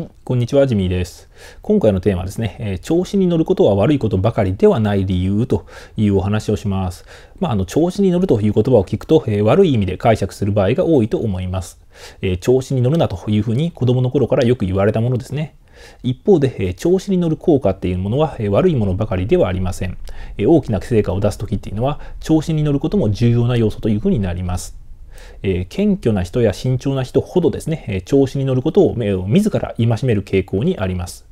はい、こんにちは、ジミーです。今回のテーマはですね、えー、調子に乗ることは悪いことばかりではない理由というお話をします。まあ、あの、調子に乗るという言葉を聞くと、えー、悪い意味で解釈する場合が多いと思います、えー、調子に乗るなというふうに子供の頃からよく言われたものですね。一方で、調子に乗る効果っていうものは悪いものばかりではありません。大きな成果を出すときっていうのは、調子に乗ることも重要な要素というふうになります。えー、謙虚な人や慎重な人ほどですね、え調子に乗ることを自ら戒める傾向にあります。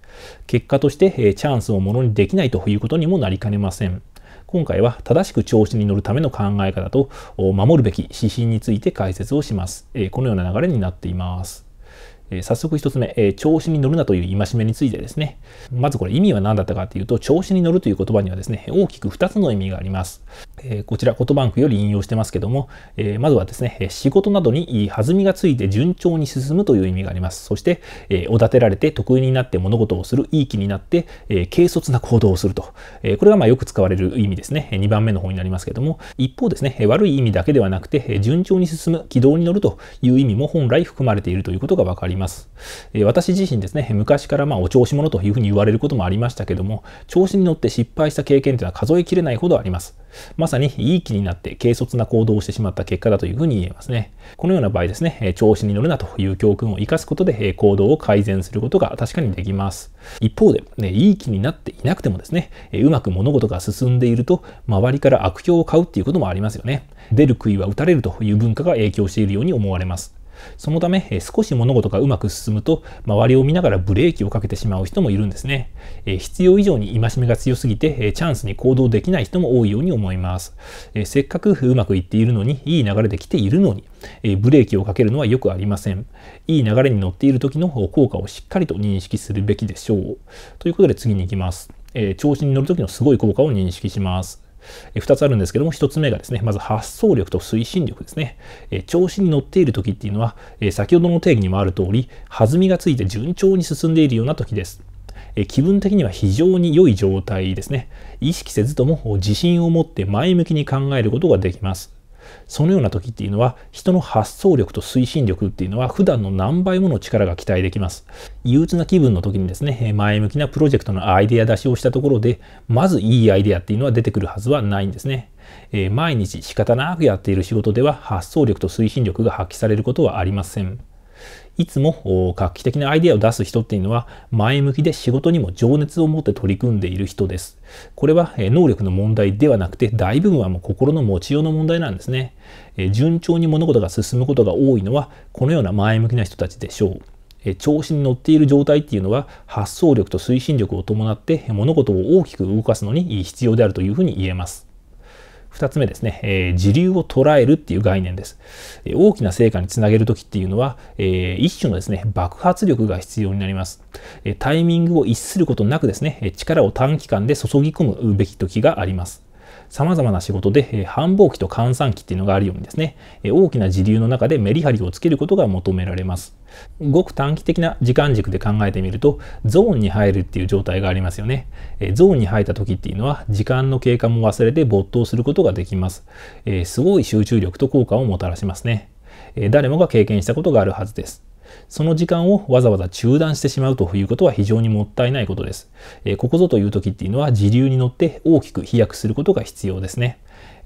結果として、えチャンスをものにできないということにもなりかねません。今回は正しく調子に乗るための考え方と守るべき指針について解説をします。このような流れになっています。早速1つ目、調子に乗るなという戒めについてですね。まずこれ意味は何だったかというと、調子に乗るという言葉にはですね、大きく2つの意味があります。えこちら、言バンクより引用してますけども、えまずはですね、仕事などに弾みがついて順調に進むという意味があります。そして、えおだてられて得意になって物事をする、いい気になって、え軽率な行動をすると。えこれがまよく使われる意味ですね。2番目の方になりますけども、一方ですね、悪い意味だけではなくて、順調に進む、軌道に乗るという意味も本来含まれているということがわかります。え私自身ですね、昔からまお調子者というふうに言われることもありましたけども、調子に乗って失敗した経験というのは数えきれないほどあります。まさにいい気になって軽率な行動をしてしまった結果だというふうに言えますね。このような場合ですね、調子に乗るなという教訓を生かすことで行動を改善することが確かにできます。一方で、ね、いい気になっていなくてもですね、うまく物事が進んでいると、周りから悪評を買うっていうこともありますよね。出る杭は打たれるという文化が影響しているように思われます。そのため、え少し物事がうまく進むと、周りを見ながらブレーキをかけてしまう人もいるんですね。え必要以上に戒めが強すぎて、えチャンスに行動できない人も多いように思います。えせっかくうまくいっているのに、いい流れで来ているのに、えブレーキをかけるのはよくありません。いい流れに乗っている時の効果をしっかりと認識するべきでしょう。ということで次に行きます。え調子に乗る時のすごい効果を認識します。え2つあるんですけども、1つ目がですね、まず発想力と推進力ですね。え調子に乗っている時っていうのは、え先ほどの定義にもある通り、弾みがついて順調に進んでいるような時です。え気分的には非常に良い状態ですね。意識せずとも自信を持って前向きに考えることができます。そのような時っていうのは人の発想力と推進力っていうのは普段の何倍もの力が期待できます。憂鬱な気分の時にですね、前向きなプロジェクトのアイデア出しをしたところで、まずいいアイデアっていうのは出てくるはずはないんですね。え毎日仕方なくやっている仕事では発想力と推進力が発揮されることはありません。いつも画期的なアイデアを出す人っていうのは前向きで仕事にも情熱を持って取り組んでいる人です。これは能力の問題ではなくて大部分はもう心の持ちようの問題なんですね。順調に物事が進むことが多いのはこのような前向きな人たちでしょう。調子に乗っている状態っていうのは発想力と推進力を伴って物事を大きく動かすのに必要であるというふうに言えます。2つ目ですね、えー、時流を捉えるっていう概念です。え大きな成果につなげるときっていうのは、えー、一種のですね、爆発力が必要になります。えタイミングを逸することなくですね、力を短期間で注ぎ込むべき時があります。様々な仕事で繁忙期と閑散期っていうのがあるようにですね、大きな時流の中でメリハリをつけることが求められます。ごく短期的な時間軸で考えてみると、ゾーンに入るっていう状態がありますよね。ゾーンに入った時っていうのは、時間の経過も忘れて没頭することができます。すごい集中力と効果をもたらしますね。誰もが経験したことがあるはずです。その時間をわざわざ中断してしまうということは非常にもったいないことです。えここぞという時っていうのは時流に乗って大きく飛躍することが必要ですね。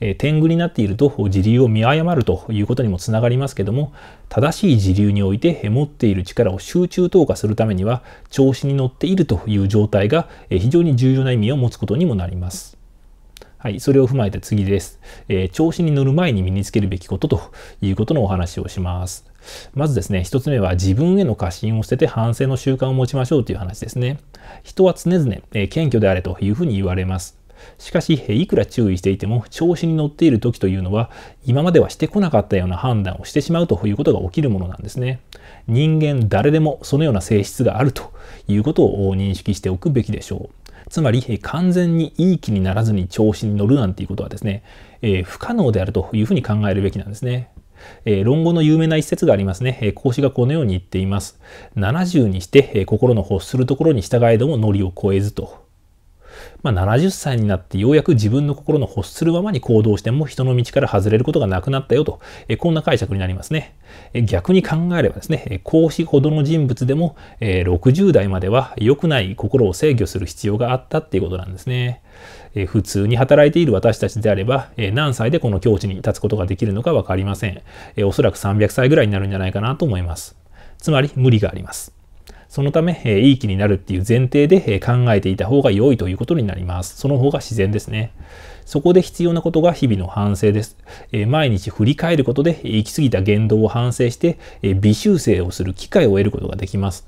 え天狗になっていると自流を見誤るということにもつながりますけども正しい時流において持っている力を集中投下するためには調子に乗っているという状態が非常に重要な意味を持つことにもなります。はい、それを踏まえて次です、えー、調子に乗る前に身につけるべきことということのお話をします。まずですね、1つ目は自分への過信を捨てて反省の習慣を持ちましょうという話ですね。人は常々、えー、謙虚であれというふうに言われます。しかし、いくら注意していても、調子に乗っている時というのは、今まではしてこなかったような判断をしてしまうということが起きるものなんですね。人間誰でもそのような性質があるということを認識しておくべきでしょう。つまり、完全にいい気にならずに調子に乗るなんていうことはですね、えー、不可能であるというふうに考えるべきなんですね。えー、論語の有名な一節がありますね、えー。孔子がこのように言っています。70にして、えー、心の欲するところに従えども、ノリを超えずと。まあ、70歳になってようやく自分の心の欲するままに行動しても人の道から外れることがなくなったよと、えこんな解釈になりますね。え逆に考えればですね、孔子ほどの人物でも、え60代までは良くない心を制御する必要があったっていうことなんですね。え普通に働いている私たちであれば、え何歳でこの境地に立つことができるのか分かりません。えおそらく300歳ぐらいになるんじゃないかなと思います。つまり無理があります。そのため、えいい気になるっていう前提で、え考えていた方が良いということになります。その方が自然ですね。そこで必要なことが日々の反省です。え毎日振り返ることで行き過ぎた言動を反省して、え微修正をする機会を得ることができます。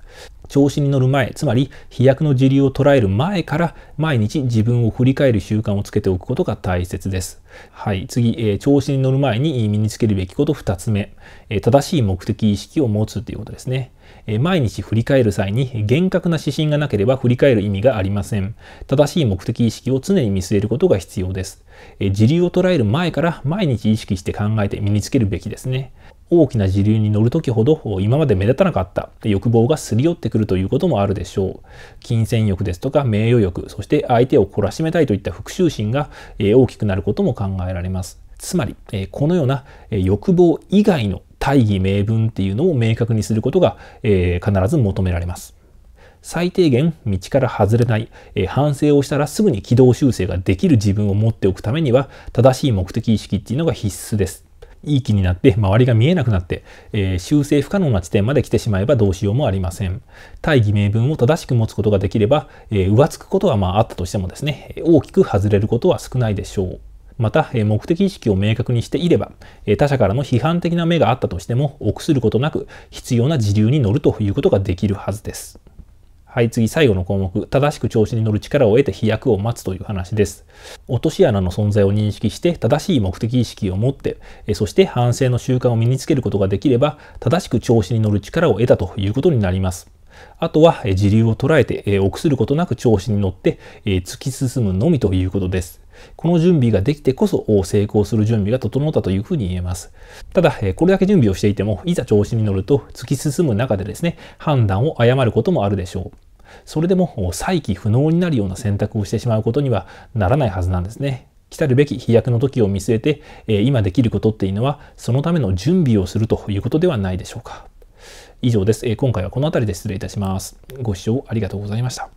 調子に乗る前、つまり飛躍の自流を捉える前から毎日自分を振り返る習慣をつけておくことが大切です。はい、次、えー、調子に乗る前に身につけるべきこと2つ目、えー、正しい目的意識を持つということですね。えー、毎日振り返る際に厳格な指針がなければ振り返る意味がありません。正しい目的意識を常に見据えることが必要です。。え時流を捉える前から毎日意識して考えて身につけるべきですね。大きな時流に乗る時ほど今まで目立たなかった欲望がすり寄ってくるということもあるでしょう。金銭欲ですとか名誉欲、そして相手を懲らしめたいといった復讐心が大きくなることも考えられます。つまり、このような欲望以外の大義名分っていうのを明確にすることが必ず求められます。最低限道から外れない、えー、反省をしたらすぐに軌道修正ができる自分を持っておくためには正しい目的意識っていうのが必須です。いい気になって周りが見えなくなって、えー、修正不可能な地点まで来てしまえばどうしようもありません。大義名分を正しく持つことができれば、えー、浮つくことはまああったとしてもですね、大きく外れることは少ないでしょう。また、えー、目的意識を明確にしていれば、えー、他者からの批判的な目があったとしても、臆することなく必要な時流に乗るということができるはずです。はい、次、最後の項目。正しく調子に乗る力を得て飛躍を待つという話です。落とし穴の存在を認識して、正しい目的意識を持って、そして反省の習慣を身につけることができれば、正しく調子に乗る力を得たということになります。あとは、時流を捉えて、臆することなく調子に乗って、突き進むのみということです。この準備ができてこそ成功する準備が整ったというふうに言えます。ただ、これだけ準備をしていても、いざ調子に乗ると突き進む中でですね、判断を誤ることもあるでしょう。それでも再起不能になるような選択をしてしまうことにはならないはずなんですね。来たるべき飛躍の時を見据えて、え今できることっていうのは、そのための準備をするということではないでしょうか。以上です。え今回はこの辺りで失礼いたします。ご視聴ありがとうございました。